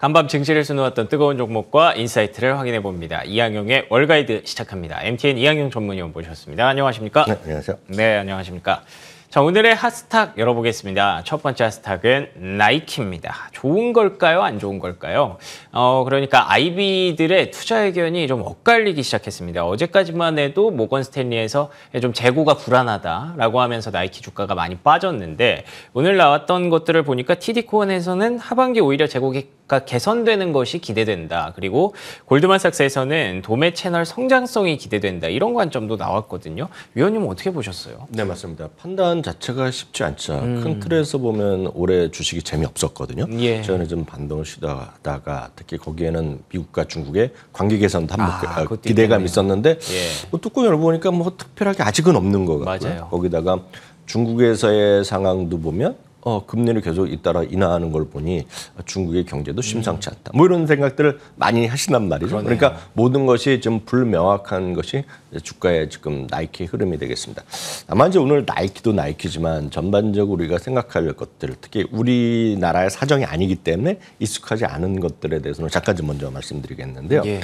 간밤 증시를 수놓았던 뜨거운 종목과 인사이트를 확인해 봅니다. 이항용의 월가이드 시작합니다. MTN 이항용 전문위원 모셨습니다. 안녕하십니까? 네, 안녕하세요. 네, 안녕하십니까? 자, 오늘의 핫스탁 열어보겠습니다. 첫 번째 핫스탁은 나이키입니다. 좋은 걸까요? 안 좋은 걸까요? 어, 그러니까 아이비들의 투자 의견이 좀 엇갈리기 시작했습니다. 어제까지만 해도 모건 스탠리에서 좀 재고가 불안하다라고 하면서 나이키 주가가 많이 빠졌는데 오늘 나왔던 것들을 보니까 TD 코언에서는 하반기 오히려 재고객 가 개선되는 것이 기대된다. 그리고 골드만삭스에서는 도매 채널 성장성이 기대된다. 이런 관점도 나왔거든요. 위원님은 어떻게 보셨어요? 네, 맞습니다. 판단 자체가 쉽지 않죠. 음. 큰 틀에서 보면 올해 주식이 재미없었거든요. 예. 저는 좀 반등을 쉬다가 특히 거기에는 미국과 중국의 관계 개선도 한몫 아, 아 기대감 있었는데 예. 뭐 뚜껑 열어보니까 뭐 특별하게 아직은 없는 것 같고요. 맞아요. 거기다가 중국에서의 상황도 보면 어, 금리를 계속 잇따라 인하하는 걸 보니 중국의 경제도 심상치 않다. 뭐 이런 생각들을 많이 하시단 말이죠. 그러네요. 그러니까 모든 것이 좀 불명확한 것이 주가의 지금 나이키의 흐름이 되겠습니다. 아마 이제 오늘 나이키도 나이키지만 전반적으로 우리가 생각할 것들, 특히 우리나라의 사정이 아니기 때문에 익숙하지 않은 것들에 대해서는 잠깐 좀 먼저 말씀드리겠는데요. 예.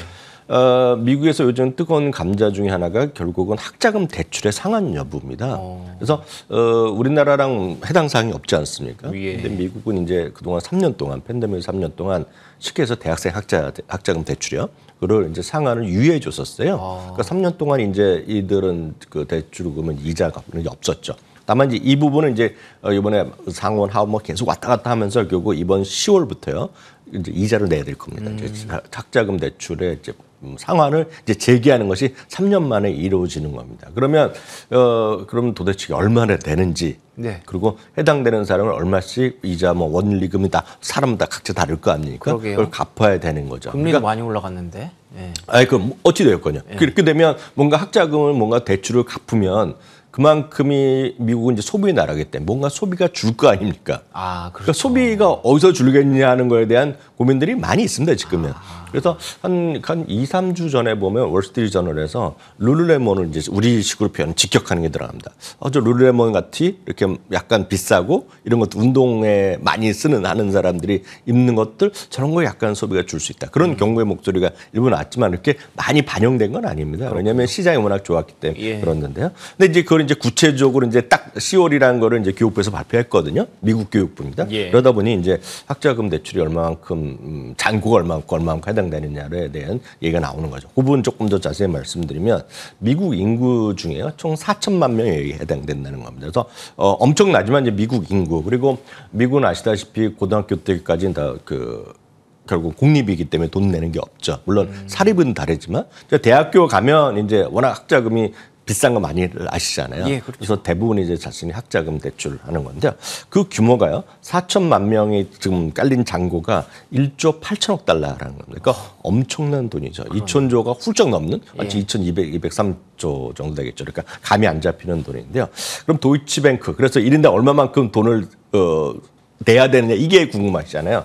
어, 미국에서 요즘 뜨거운 감자 중에 하나가 결국은 학자금 대출의 상환 여부입니다. 어. 그래서 어, 우리나라랑 해당 사항이 없지 않습니까? 예. 근데 미국은 이제 그동안 3년 동안 팬데믹 3년 동안 쉽게 해서 대학생 학자 학자금 대출이요. 그를 이제 상환을 유예해 줬었어요. 아. 그러니까 3년 동안 이제 이들은 그 대출금은 이자가 없었죠. 다만 이제 이 부분은 이제 어, 이번에 상원 하원 뭐 계속 왔다 갔다 하면서 결국 이번 10월부터요 이제 이자를 내야 될 겁니다. 음. 이제 학자금 대출에 이제 음, 상환을 이제 재개하는 것이 3년 만에 이루어지는 겁니다. 그러면 어 그럼 도대체 얼마나 되는지 네. 그리고 해당되는 사람을 얼마씩 이자 뭐 원리금이 다 사람 다 각자 다를 거 아닙니까? 그러게요. 그걸 갚아야 되는 거죠. 금리가 그러니까, 많이 올라갔는데. 예. 아니 그 어찌 되었거든요. 예. 그렇게 되면 뭔가 학자금을 뭔가 대출을 갚으면 그만큼이 미국은 이제 소비의 나라기 때문에 뭔가 소비가 줄 거 아닙니까? 아, 그러니까 그렇죠. 그러니까 소비가 어디서 줄겠냐 하는 거에 대한 고민들이 많이 있습니다, 지금은. 아. 그래서 한, 한 2, 3주 전에 보면 월스트리트 저널에서 룰루레몬을 이제 우리식으로 표현 직격하는 게 들어갑니다. 어, 저 룰루레몬 같이 이렇게 약간 비싸고 이런 것도 운동에 많이 쓰는 하는 사람들이 입는 것들 저런 거 약간 소비가 줄 수 있다. 그런 음. 경고의 목소리가 일부 나왔지만 이렇게 많이 반영된 건 아닙니다. 왜냐하면 시장이 워낙 좋았기 때문에 예. 그는데요 근데 이제 그걸 이제 구체적으로 이제 딱 10월이라는 거를 이제 교육부에서 발표했거든요. 미국 교육부입니다. 예. 그러다 보니 이제 학자금 대출이 얼마만큼 음, 잔고가 얼마만큼 얼마만큼 해당되느냐에 대한 얘기가 나오는 거죠. 그 부분 조금 더 자세히 말씀드리면 미국 인구 중에총 4천만 명에 해당된다는 겁니다. 그래서 어, 엄청나지만 이제 미국 인구 그리고 미국은 아시다시피 고등학교 때까지는 다그 결국 공립이기 때문에 돈 내는 게 없죠. 물론 음. 사립은 다르지만 대학교 가면 이제 워낙 학자금이 비싼 거 많이 아시잖아요. 예, 그렇죠. 그래서 대부분 이제 자신이 학자금 대출하는 건데 요그 규모가요. 4천만 명이 지금 깔린 잔고가 1조 8천억 달러라는 겁니다. 그러니까 어. 엄청난 돈이죠. 그럼. 2천조가 훌쩍 넘는 예. 마치 예. 2,200, 203조 정도 되겠죠. 그러니까 감이 안 잡히는 돈인데요. 그럼 도이치뱅크 그래서 1인당 얼마만큼 돈을 어 돼야 되느냐 이게 궁금하시잖아요.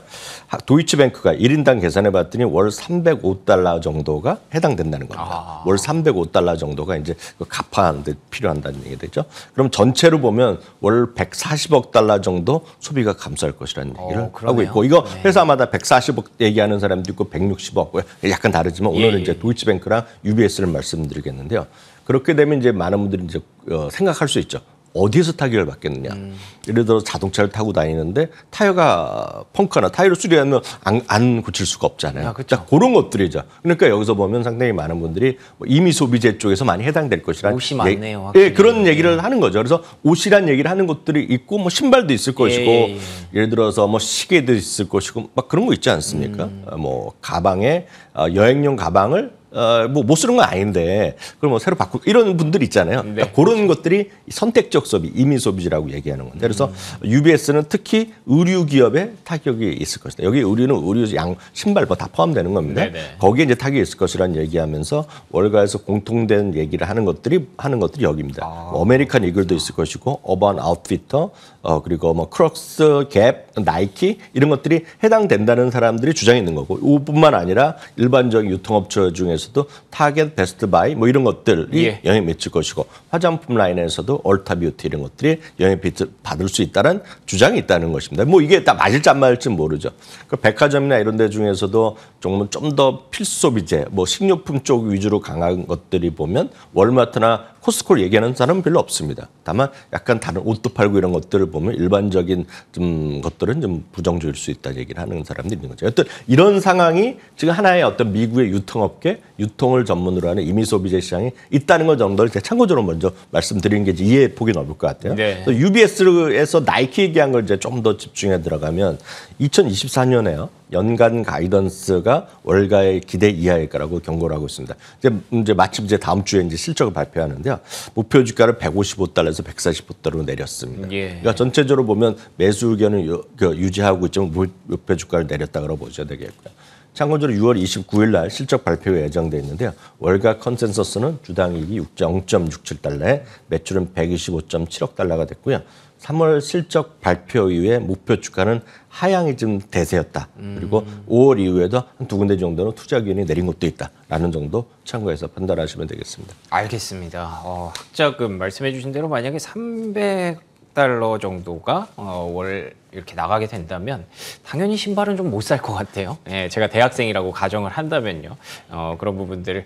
도이치뱅크가 1인당 계산해 봤더니 월 305달러 정도가 해당된다는 겁니다. 아. 월 305달러 정도가 이제 그 갚아하는데 필요한다는 얘기가 되죠. 그럼 전체로 보면 월 140억 달러 정도 소비가 감소할 것이라는 어, 얘기를 오, 하고 있고 이거 회사마다 140억 얘기하는 사람도 있고 160억 약간 다르지만 오늘은 예. 이제 예. 도이치뱅크랑 UBS를 말씀드리겠는데요. 그렇게 되면 이제 많은 분들이 이제 어, 생각할 수 있죠. 어디에서 타격을 받겠느냐. 음. 예를 들어 자동차를 타고 다니는데 타이어가 펑크나 타이어를 수리하면 안, 안 고칠 수가 없잖아요. 아, 그렇죠. 그런 것들이죠. 그러니까 여기서 보면 상당히 많은 분들이 뭐 이미 소비재 쪽에서 많이 해당될 것이라 옷이 많네요. 확 예, 그런 네. 얘기를 네. 하는 거죠. 그래서 옷이란 얘기를 하는 것들이 있고 뭐 신발도 있을 것이고 예. 예, 예. 를 들어서 뭐 시계도 있을 것이고 막 그런 거 있지 않습니까? 음. 아, 뭐 가방에 어, 여행용 가방을 어, 뭐못 쓰는 건 아닌데 그럼 뭐 새로 바꾸고 이런 분들 있잖아요. 네. 그러니까 그런 것들이 선택적 소비, 이민 소비라고 얘기하는 건데 그래서 음. UBS는 특히 의류 기업에 타격이 있을 것이다. 여기 의류는 의류 양 신발 뭐 다 포함되는 겁니다. 네네. 네. 거기에 이제 타격이 있을 것이라는 얘기하면서 월가에서 공통된 얘기를 하는 것들이 하는 것들이 여기입니다. 아. 뭐 아메리칸 이글도 있을 것이고 어반 아웃피터 어, 그리고 뭐 크록스, 갭, 나이키 이런 것들이 해당된다는 사람들이 주장이 있는 거고 이뿐만 아니라 일반적 유통업체 중에서도 타겟, 베스트 바이 뭐 이런 것들이 예. 영향 미칠 것이고 화장품 라인에서도 얼타 뷰티 이런 것들이 영향 을 받을 수 있다는 주장이 있다는 것입니다. 뭐 이게 다 맞을지 안 맞을지 모르죠. 그 백화점이나 이런 데 중에서도 조금은 좀 더 필수 소비재 뭐 식료품 쪽 위주로 강한 것들이 보면 월마트나 코스코를 얘기하는 사람은 별로 없습니다. 다만 약간 다른 옷도 팔고 이런 것들을 보면 일반적인 좀 것들은 좀 부정적일 수있다 얘기를 하는 사람들이 있는 거죠. 여튼 이런 상황이 지금 하나의 어떤 미국의 유통업계, 유통을 전문으로 하는 이미 소비재 시장이 있다는 것 정도를 제가 참고적으로 먼저 말씀드리는 게 이해 폭이 넓을 것 같아요. 네. UBS에서 나이키 얘기한 걸 이제 좀 더 집중해 들어가면 2024년에요. 연간 가이던스가 월가의 기대 이하일 거라고 경고를 하고 있습니다. 이제, 이제 마침 이제 다음 주에 이제 실적을 발표하는데 때요. 목표 주가를 155달러에서 145달러로 내렸습니다. 예. 그러니까 전체적으로 보면 매수 의견을 유, 그 유지하고 있지만 목표 주가를 내렸다 그러 보셔야 되겠고요. 참고적으로 6월 29일 날 실적 발표 예정돼 있는데요. 월가 컨센서스는 주당 이익이 0.67달러에 매출은 125.7억 달러가 됐고요. 3월 실적 발표 이후에 목표 주가는 하향이 좀 대세였다. 음. 그리고 5월 이후에도 한 두 군데 정도는 투자 기운이 내린 것도 있다라는 정도 참고해서 판단하시면 되겠습니다. 알겠습니다. 어, 학자금 말씀해 주신 대로 만약에 300 달러 정도가 어, 월 이렇게 나가게 된다면 당연히 신발은 좀 못 살 것 같아요. 예, 제가 대학생이라고 가정을 한다면요. 어, 그런 부분들을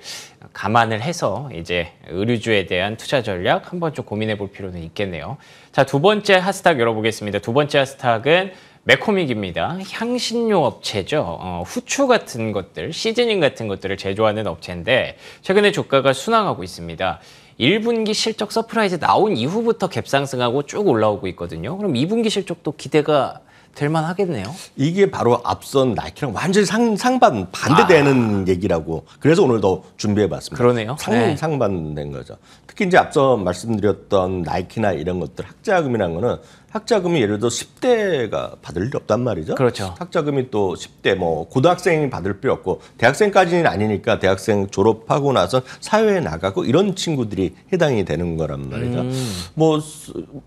감안을 해서 이제 의류주에 대한 투자 전략 한번 좀 고민해 볼 필요는 있겠네요. 자, 두 번째 하스닥 열어보겠습니다. 두 번째 하스닥은 메코믹입니다. 향신료 업체죠. 어, 후추 같은 것들, 시즈닝 같은 것들을 제조하는 업체인데 최근에 주가가 순항하고 있습니다. 1분기 실적 서프라이즈 나온 이후부터 갭상승하고 쭉 올라오고 있거든요. 그럼 2분기 실적도 기대가 될만 하겠네요. 이게 바로 앞선 나이키랑 완전히 상, 상반 반대되는 아. 얘기라고 그래서 오늘 도 준비해봤습니다. 그러네요. 상, 네. 상반된 거죠. 특히 이제 앞서 말씀드렸던 나이키나 이런 것들 학자금이란 거는 학자금이 예를 들어 10대가 받을 일 없단 말이죠. 그렇죠. 학자금이 또 10대 뭐 고등학생이 받을 필요 없고 대학생까지는 아니니까 대학생 졸업하고 나서 사회에 나가고 이런 친구들이 해당이 되는 거란 말이죠. 음. 뭐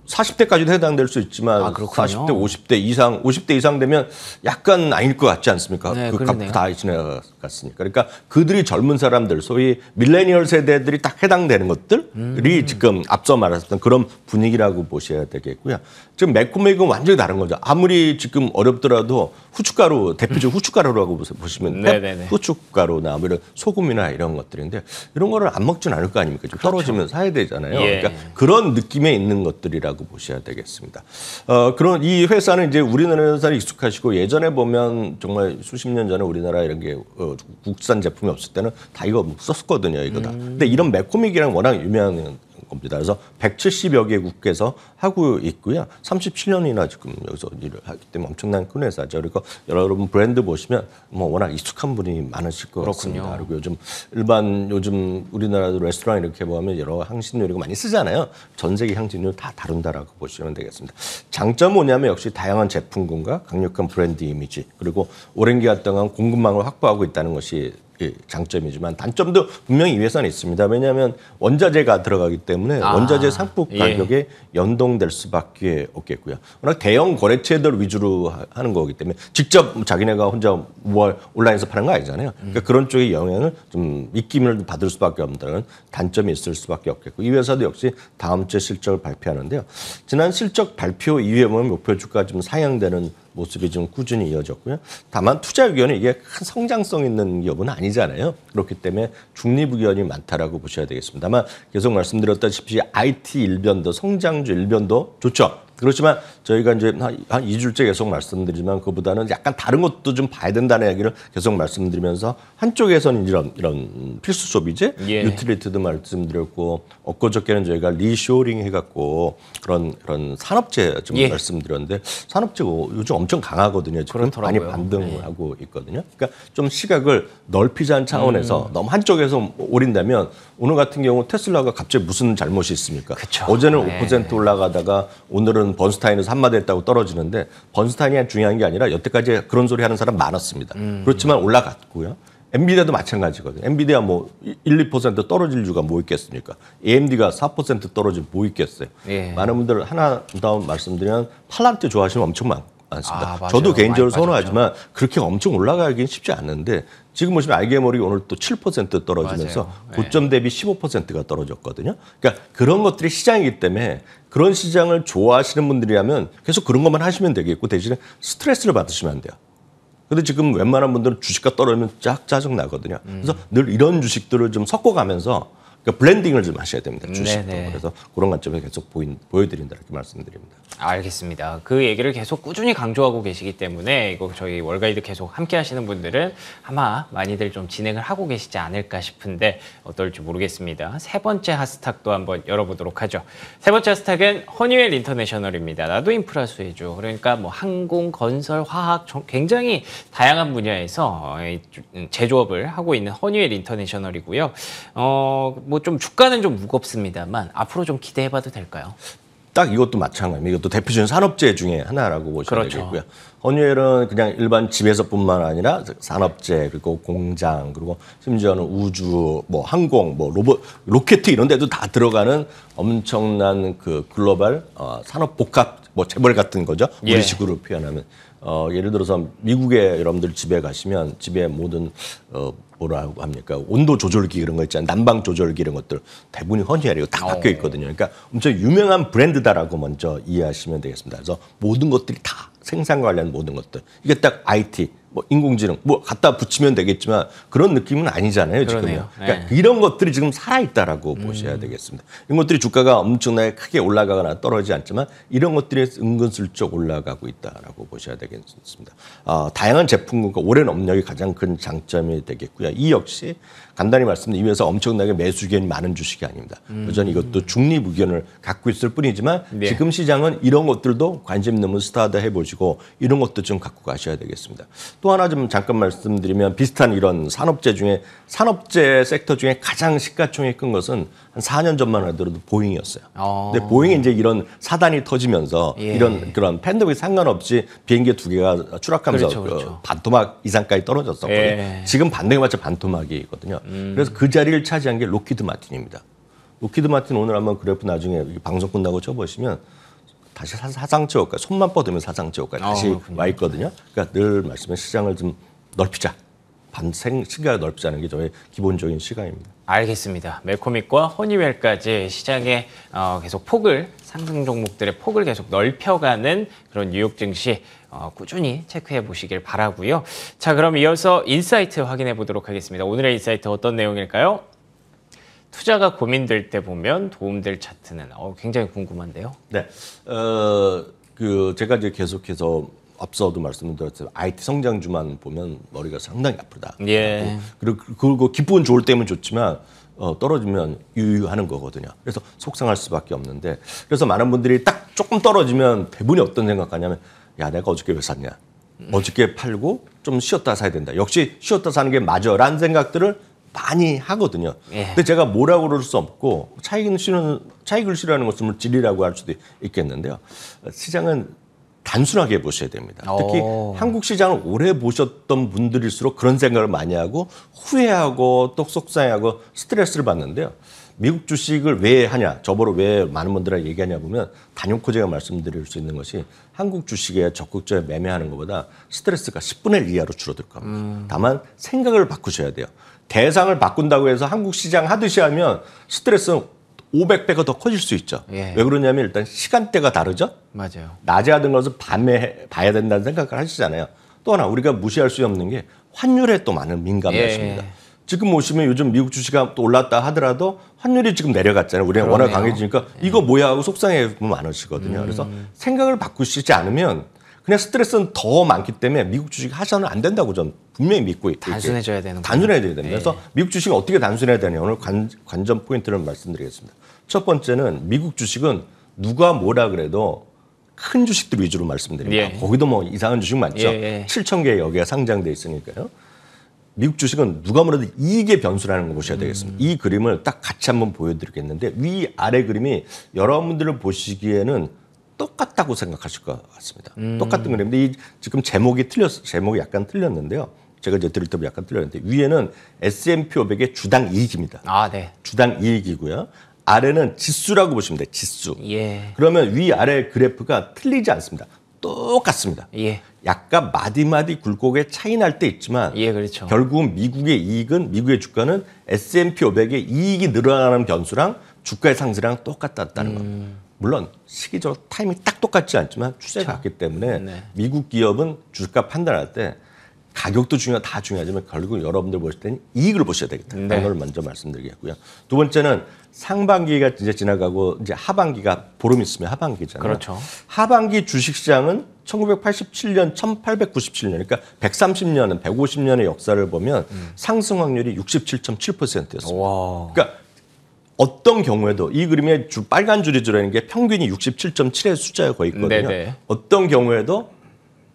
40대까지도 해당될 수 있지만 아, 그 40대 50대 이상 50대 이상 되면 약간 아닐 것 같지 않습니까? 네, 그 값다 지나가 서 같으니까. 그러니까 그들이 젊은 사람들, 소위 밀레니얼 세대들이 딱 해당되는 것들이 음. 지금 앞서 말했던 그런 분위기라고 보셔야 되겠고요. 지금 매콤맥은 완전히 다른 거죠. 아무리 지금 어렵더라도 후춧가루, 대표적 후춧가루라고 보시면 네네 네, 네. 후춧가루나 뭐 이런 소금이나 이런 것들인데 이런 거를 안 먹진 않을 거 아닙니까? 그 떨어지면 사야 되잖아요. 예. 그러니까 그런 느낌에 있는 것들이라고 보셔야 되겠습니다. 어, 그런 이 회사는 이제 우리나라 회사에 익숙하시고 예전에 보면 정말 수십 년 전에 우리나라 이런 게 어, 국산 제품이 없을 때는 다 이거 뭐 썼었거든요 이거 다. 근데 이런 매코믹이랑 워낙 유명한 겁니다. 그래서 170여 개국에서 하고 있고요. 37년이나 지금 여기서 일을 하기 때문에 엄청난 큰 회사죠. 그리고 여러분 브랜드 보시면 뭐 워낙 익숙한 분이 많으실 것 그렇군요. 같습니다. 그리고 요즘 일반 요즘 우리나라도 레스토랑 이렇게 보면 여러 향신료 이런 많이 쓰잖아요. 전 세계 향신료 다 다룬다라고 보시면 되겠습니다. 장점 뭐냐면 역시 다양한 제품군과 강력한 브랜드 이미지 그리고 오랜 기간 동안 공급망을 확보하고 있다는 것이 예, 장점이지만 단점도 분명히 이 회사는 있습니다. 왜냐하면 원자재가 들어가기 때문에 아, 원자재 상품 예. 가격에 예. 연동될 수밖에 없겠고요. 워낙 대형 거래처들 위주로 하는 거기 때문에 직접 자기네가 혼자 뭐 온라인에서 파는 거 아니잖아요. 음. 그러니까 그런 쪽의 영향을 좀 입김을 받을 수밖에 없는 단점이 있을 수밖에 없겠고 이 회사도 역시 다음 주에 실적을 발표하는데요. 지난 실적 발표 이후에 보면 목표 주가 좀 상향되는 모습이 좀 꾸준히 이어졌고요. 다만 투자 의견은 이게 큰 성장성 있는 기업은 아니잖아요. 그렇기 때문에 중립 의견이 많다라고 보셔야 되겠습니다. 만 계속 말씀드렸다시피 IT 일변도 성장주 일변도 좋죠. 그렇지만 저희가 이제 한, 한 2주째 계속 말씀드리지만 그보다는 약간 다른 것도 좀 봐야 된다는 얘기를 계속 말씀드리면서 한쪽에서는 이런, 이런 필수 소비제 예. 유틸리티도 말씀드렸고 엊그저께는 저희가 리쇼링 해갖고 그런, 그런 산업재 좀 예. 말씀드렸는데 산업재가 요즘 엄청 강하거든요. 지금 많이 반등하고 예. 네. 있거든요. 그러니까 좀 시각을 넓히자는 차원에서 음. 너무 한쪽에서 올린다면 오늘 같은 경우 테슬라가 갑자기 무슨 잘못이 있습니까? 그쵸. 어제는 네. 5% 올라가다가 오늘은 저는 번스타인에서 한마디 했다고 떨어지는데 번스타인이 중요한 게 아니라 여태까지 그런 소리 하는 사람 많았습니다. 음. 그렇지만 올라갔고요. 엔비디아도 마찬가지거든요. 엔비디아 뭐 1, 2% 떨어질 이유가 뭐 있겠습니까? AMD가 4% 떨어진 뭐 있겠어요? 예. 많은 분들 하나 다운 말씀드리면 팔란트 좋아하시면 엄청 많고 습니다 아, 저도 개인적으로 선호하지만 빠졌죠. 그렇게 엄청 올라가긴 쉽지 않은데 지금 보시면 알게 모리게 오늘 또 7% 떨어지면서 맞아요. 예. 고점 대비 15%가 떨어졌거든요. 그러니까 그런 것들이 시장이기 때문에 그런 시장을 좋아하시는 분들이라면 계속 그런 것만 하시면 되겠고 대신에 스트레스를 받으시면 안 돼요. 근데 지금 웬만한 분들은 주식과 떨어지면 쫙 짜증 나거든요. 그래서 늘 이런 주식들을 좀 섞어가면서 그러니까 블렌딩을 좀 하셔야 됩니다. 음, 주식도. 네네. 네. 그래서 그런 관점에서 계속 보인, 보여드린다 이렇게 말씀드립니다. 알겠습니다. 그 얘기를 계속 꾸준히 강조하고 계시기 때문에 이거 저희 월가이드 계속 함께 하시는 분들은 아마 많이들 좀 진행을 하고 계시지 않을까 싶은데 어떨지 모르겠습니다. 세 번째 하스탁도 한번 열어보도록 하죠. 세 번째 하스탁은 허니웰 인터내셔널입니다. 나도 인프라 수혜주. 그러니까 뭐 항공, 건설, 화학 굉장히 다양한 분야에서 음, 제조업을 하고 있는 허니웰 인터내셔널이고요. 어, 뭐 그좀 뭐 주가는 좀 무겁습니다만 앞으로 좀 기대해봐도 될까요? 딱 이것도 마찬가지입니다. 이것도 대표적인 산업재 중에 하나라고 보시면 그렇죠. 되겠고요. 헌율은 그냥 일반 집에서뿐만 아니라 산업재 그리고 공장 그리고 심지어는 우주 뭐 항공 뭐 로봇 로켓 이런 데도 다 들어가는 엄청난 그 글로벌 어, 산업 복합 뭐 재벌 같은 거죠. 우리식으로 예. 표현하면 어, 예를 들어서 미국에 여러분들 집에 가시면 집에 모든 어, 뭐라고 합니까 온도 조절기 이런 거 있잖아요 난방 조절기 이런 것들 대부분이 헌혈이고다 어. 바뀌어 있거든요 그러니까 엄청 유명한 브랜드다라고 먼저 이해하시면 되겠습니다 그래서 모든 것들이 다생산 관련 모든 것들 이게 딱 IT 뭐 인공지능 뭐 갖다 붙이면 되겠지만 그런 느낌은 아니잖아요 지금요. 그러니까 네. 이런 것들이 지금 살아 있다라고 음. 보셔야 되겠습니다. 이런 것들이 주가가 엄청나게 크게 올라가거나 떨어지지 않지만 이런 것들이 은근슬쩍 올라가고 있다라고 보셔야 되겠습니다. 어, 다양한 제품군과 오랜 업력이 가장 큰 장점이 되겠고요. 이 역시 간단히 말씀드리면서 엄청나게 매수 의견이 많은 주식이 아닙니다. 음. 여전히 이것도 중립 의견을 갖고 있을 뿐이지만 네. 지금 시장은 이런 것들도 관심 있는 스타드 해보시고 이런 것도 좀 갖고 가셔야 되겠습니다. 또 하나 좀 잠깐 말씀드리면 비슷한 이런 산업재 중에 산업재 섹터 중에 가장 시가총액 큰 것은 한 4년 전만 하더라도 보잉이었어요. 어. 근데 보잉이 이제 이런 사단이 터지면서 예. 이런 그런 팬데믹 상관없이 비행기 두 개가 추락하면서 그렇죠, 그렇죠. 그 반토막 이상까지 떨어졌었거든요. 예. 지금 반등에 맞춰 반토막이거든요. 음. 그래서 그 자리를 차지한 게 로키드 마틴입니다. 로키드 마틴 오늘 한번 그래프 나중에 방송 끝나고 쳐보시면 다시 사상 지역까 손만 뻗으면 사상 지역까지 다시 아, 와 있거든요. 그러니까 늘 말씀해 시장을 좀 넓히자. 반생 시간을 넓히자는 게 저의 기본적인 시간입니다. 알겠습니다. 메코믹과 허니웰까지 시장에 어, 계속 폭을 상승 종목들의 폭을 계속 넓혀가는 그런 뉴욕 증시 어, 꾸준히 체크해 보시길 바라고요. 자, 그럼 이어서 인사이트 확인해 보도록 하겠습니다. 오늘의 인사이트 어떤 내용일까요? 투자가 고민될 때 보면 도움될 차트는 어, 굉장히 궁금한데요. 네, 어, 그 제가 이제 계속해서 앞서도 말씀드렸지만 IT 성장주만 보면 머리가 상당히 아프다. 예. 그리고, 그, 그리고 기분 좋을 때면 좋지만 어, 떨어지면 유유하는 거거든요. 그래서 속상할 수밖에 없는데 그래서 많은 분들이 딱 조금 떨어지면 대부분이 어떤 생각하냐면 야 내가 어저께 왜 샀냐. 어저께 팔고 좀 쉬었다 사야 된다. 역시 쉬었다 사는 게 맞아라는 생각들을 많이 하거든요. 예. 근데 제가 뭐라고 그럴 수 없고 차익을 싫어하는, 차익을 싫어하는 것을 진리라고 뭐 할 수도 있겠는데요. 시장은 단순하게 보셔야 됩니다. 어. 특히 오. 한국 시장을 오래 보셨던 분들일수록 그런 생각을 많이 하고 후회하고 또 속상해하고 스트레스를 받는데요. 미국 주식을 왜 하냐, 저보러 왜 많은 분들한테 얘기하냐 보면 단연코 제가 말씀드릴 수 있는 것이 한국 주식에 적극적으로 매매하는 것보다 스트레스가 10분의 1 이하로 줄어들 겁니다. 음. 다만 생각을 바꾸셔야 돼요. 대상을 바꾼다고 해서 한국 시장 하듯이 하면 스트레스는 500배가 더 커질 수 있죠. 예. 왜 그러냐면 일단 시간대가 다르죠. 맞아요. 낮에 하던 것을 밤에 봐야 된다는 생각을 하시잖아요. 또 하나 우리가 무시할 수 없는 게 환율에 또 많은 민감해집니다. 예. 지금 보시면 요즘 미국 주식이 또 올랐다 하더라도 환율이 지금 내려갔잖아요. 우리가 워낙 강해지니까 예. 이거 뭐야 하고 속상해 보면 많으시거든요. 음. 그래서 생각을 바꾸시지 않으면 그냥 스트레스는 더 많기 때문에 미국 주식 하셔는 안 된다고 전 분명히 믿고 있고 단순해져야 되는 단순해져야 됩니다. 네. 그래서 미국 주식이 어떻게 단순해야 되냐 오늘 관, 관전 포인트를 말씀드리겠습니다. 첫 번째는 미국 주식은 누가 뭐라 그래도 큰 주식들 위주로 말씀드립니다. 예. 거기도 뭐 이상한 주식 많죠. 예, 예. 7천 개 여기가 상장돼 있으니까요. 미국 주식은 누가 뭐래도 이익의 변수라는 걸 보셔야 되겠습니다. 음. 이 그림을 딱 같이 한번 보여드리겠는데 위 아래 그림이 여러분들을 보시기에는 똑같다고 생각하실 것 같습니다. 음. 똑같은 그림인데 이 지금 제목이 틀렸 제목이 약간 틀렸는데요. 제가 이제 드릴 때 약간 틀렸는데 위에는 S&P 500의 주당 이익입니다. 아, 네. 주당 이익이고요. 아래는 지수라고 보시면 돼요. 지수. 예. 그러면 위 아래 그래프가 틀리지 않습니다. 똑같습니다. 예. 약간 마디마디 굴곡의 차이 날 때 있지만 예, 그렇죠. 결국은 미국의 이익은 미국의 주가는 S&P 500의 이익이 늘어나는 변수랑 주가의 상승랑 이 똑같았다는 음. 겁니다. 물론 시기적으로 타이밍이 딱 똑같지 않지만 추세가 그렇죠. 같기 때문에 네. 미국 기업은 주가 판단할 때 가격도 중요 하다 중요하지만 결국 은 여러분들 보실 때는 이익을 보셔야 되겠다. 이 네. 단어를 먼저 말씀드리겠고요. 두 번째는 상반기가 이제 지나가고 이제 하반기가 보름 있으면 하반기잖아요. 그렇죠. 하반기 주식시장은 1987년, 1897년, 그러니까 130년, 150년의 역사를 보면 음. 상승 확률이 67.7%였습니다. 와. 그러니까 어떤 경우에도 이 그림의 줄 빨간 줄이 줄이는 게 평균이 67.7의 숫자에 거의 있거든요. 네네. 네. 어떤 경우에도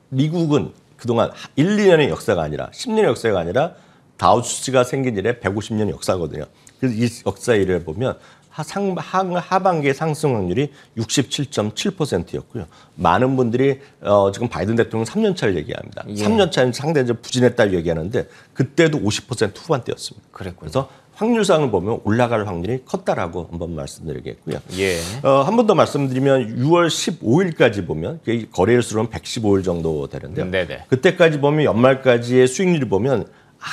미국은 그동안 1, 2년의 역사가 아니라 10년의 역사가 아니라 다우수치가 생긴 이래 150년 의 역사거든요. 그래서 이 역사 이래 보면 상, 하반기의 상승 확률이 67.7%였고요. 많은 분들이 어, 지금 바이든 대통령 3년 차를 얘기합니다. 예. 3년 차는 상당히 부진했다 고 얘기하는데 그때도 50% 후반대였습니다. 그랬군요. 그래서 확률상을 보면 올라갈 확률이 컸다라고 한번 말씀드리겠고요. 예. 어, 한 번 더 말씀드리면 6월 15일까지 보면 그 거래일수로는 115일 정도 되는데요. 네네. 그때까지 보면 연말까지의 수익률을 보면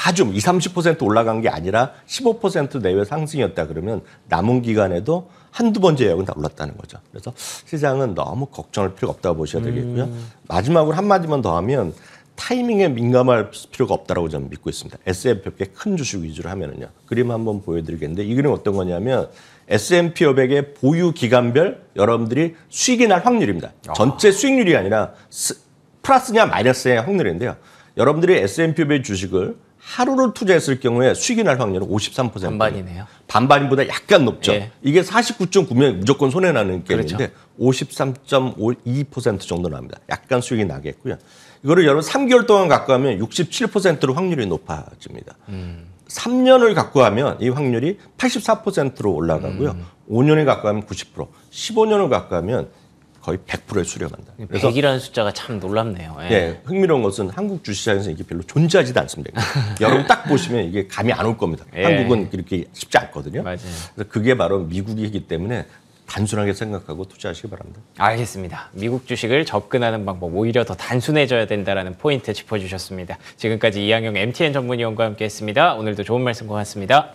아주 20, 30% 올라간 게 아니라 15% 내외 상승이었다 그러면 남은 기간에도 한두 번 제약은 다 올랐다는 거죠. 그래서 시장은 너무 걱정할 필요가 없다고 보셔야 되겠고요. 음. 마지막으로 한마디만 더 하면 타이밍에 민감할 필요가 없다라고 저는 믿고 있습니다. S&P 큰 주식 위주로 하면은요. 그림 한번 보여드리겠는데 이 그림 어떤 거냐면 S&P 500의 보유 기간별 여러분들이 수익이 날 확률입니다. 아. 전체 수익률이 아니라 스, 플러스냐 마이너스의 확률인데요. 여러분들이 S&P 500 주식을 하루를 투자했을 경우에 수익이 날 확률은 53% 반반이네요. 반반보다 약간 높죠. 예. 이게 49.9면 무조건 손해 나는 게임인데 그렇죠. 53.52% 정도 나옵니다. 약간 수익이 나겠고요. 이거를 여러분 3개월 동안 갖고 하면 67%로 확률이 높아집니다. 음. 3년을 갖고 하면 이 확률이 84%로 올라가고요. 음. 5년을 갖고 하면 90%, 15년을 갖고 하면 거의 100%에 수렴한다. 그래서 100이라는 숫자가 참 놀랍네요. 예. 네, 흥미로운 것은 한국 주시장에서 식 이게 별로 존재하지도 않습니다. 여러분 딱 보시면 이게 감이 안 올 겁니다. 예. 한국은 그렇게 쉽지 않거든요. 맞아요. 그래서 그게 바로 미국이기 때문에 단순하게 생각하고 투자하시기 바랍니다. 알겠습니다. 미국 주식을 접근하는 방법 오히려 더 단순해져야 된다라는 포인트 짚어주셨습니다. 지금까지 이양용 MTN 전문위원과 함께했습니다. 오늘도 좋은 말씀 고맙습니다.